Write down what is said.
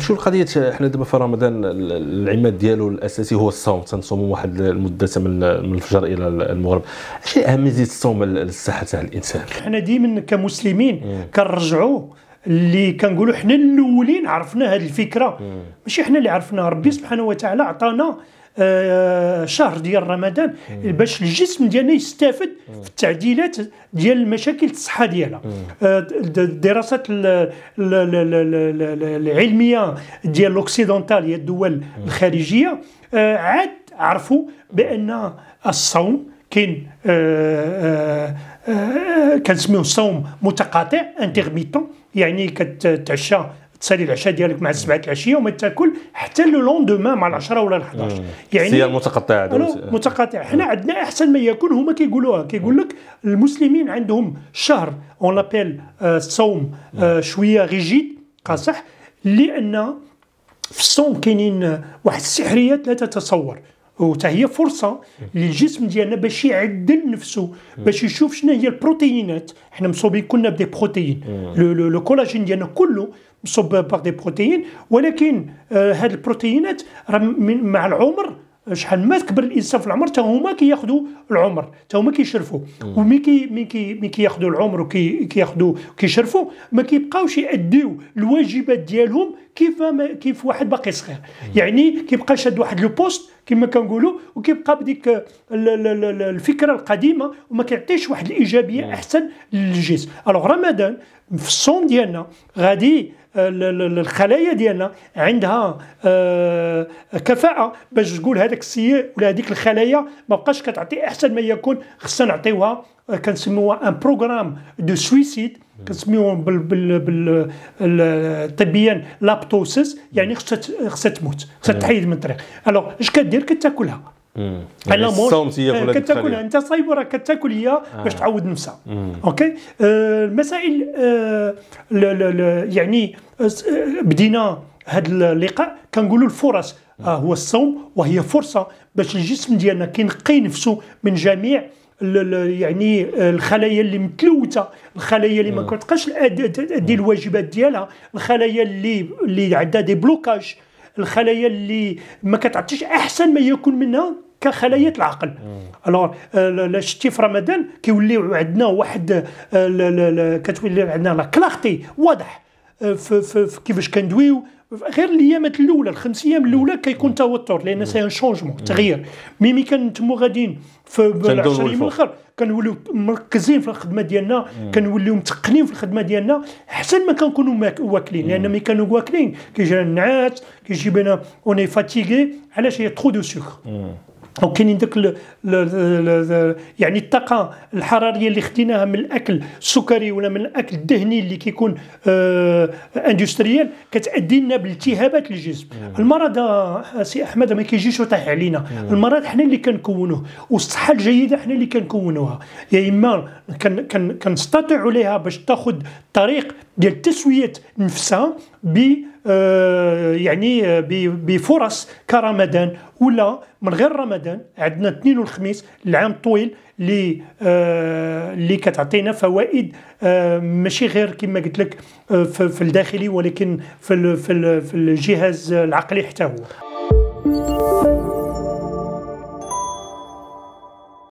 شو القضيه حنا دابا في رمضان العماد ديالو الاساسي هو الصوم تنصوموا واحد المده من الفجر الى المغرب اش هي اهميه الصوم للصحه تاع الانسان حنا ديما كمسلمين كنرجعوا اللي كنقولوا حنا الاولين عرفنا هذه الفكره ماشي حنا اللي عرفناها ربي سبحانه وتعالى عطانا آه، شهر ديال رمضان باش الجسم ديالنا يستافد في التعديلات ديال المشاكل الصحه ديالها الدراسات آه، العلميه ديال الاوكسيدونتال هي الدول الخارجيه آه، عاد عرفوا بان الصوم كاين كنسميوه صوم متقاطع انترميتون يعني كتعشى تصلي العشاء ديالك مع السبعة العشيه وما تاكل حتى لو لوندومان مع العشرة ولا 11 يعني سير متقطعة متقطع حنا عندنا احسن ما يكون هما كيقولوها كيقول لك المسلمين عندهم شهر اون آه، لابيل صوم آه، شويه ريجيد قاصح لان في الصوم كاينين واحد السحريات لا تتصور وتا هي فرصه للجسم ديالنا باش يعدل نفسه باش يشوف شنو هي البروتينات حنا مصوبين كلنا بدي بروتين لو كولاجين ديالنا كله مصوب باغ دي بروتين ولكن آه، هاد البروتينات راه مع العمر شحال ما كبر الانسان في العمر حتى هما كياخذوا العمر حتى هما كيشرفوا ومي كي مي كي مي كياخذوا العمر وكياخذوا كيشرفوا ما كيبقاوش يؤديوا الواجبات ديالهم كيف ما كيف واحد باقي صغير يعني كيبقى شاد واحد لو بوست كما كنقولوا وكيبقى بديك الفكره القديمه وما كيعطيش واحد الايجابيه احسن للجسم الوغ رمضان في الصوم ديالنا غادي الخلايا ديالنا عندها آه، كفاءه باش تقول هذاك السيء ولا هذيك الخلايا ما بقاش كتعطي احسن ما يكون خصنا نعطيوها آه، كنسميوها ان بروغرام دو سويسيد كنسميوهم بال بال بال طبيا لابتوسيس يعني خصها خصها تموت خصها تحيد من الطريق الوغ اش كدير كتاكلها على يعني مود آه، كتاكل انت صايب وراك كتاكل هي آه. باش تعود نفسها اوكي آه، المسائل يعني بدينا هذا اللقاء كنقولوا الفرص هو الصوم وهي فرصه باش الجسم ديالنا كينقي نفسه من جميع يعني الخلايا اللي متلوته الخلايا اللي ما كتبقاش تادي الواجبات ديالها الخلايا اللي اللي عندها دي بلوكاج الخلايا اللي ما كتعطيش احسن ما يكون منها كخلايا العقل الوغ آه، شتي في رمضان كيولي عندنا واحد آه، كتولي عندنا لا كلارتي واضح آه، في كيفاش كندويو غير الايامات الاولى الخمس ايام الاولى كيكون توتر لان سي ان شونجمون تغيير مي كان كنتمو غاديين في 10 ايام الاخر كنوليو مركزين في الخدمه ديالنا كنوليو متقنين في الخدمه ديالنا حتى ما كنكونوا واكلين لان ملي كانوا واكلين كيجينا النعاس كيجي بنا اوني فاتيغي علاش هي تخو دو سوكر وكاينين داك يعني الطاقه الحراريه اللي خديناها من الاكل السكري ولا من الاكل الدهني اللي كيكون آه اندستريال كتادي لنا بالتهابات الجسم المرض آه، سي احمد ما كيجيش وطيح علينا المرض حنا اللي كنكونوه والصحه الجيده حنا اللي كنكونوها يا يعني اما كنستطيعوا ليها باش تاخذ طريق ديال تسويه نفسها ب آه، يعني آه، بفرص كرمضان ولا من غير رمضان عندنا الاثنين والخميس العام طويل اللي آه، اللي كتعطينا فوائد ماشي غير كما قلت لك في, الداخلي ولكن في في, في الجهاز العقلي حتى هو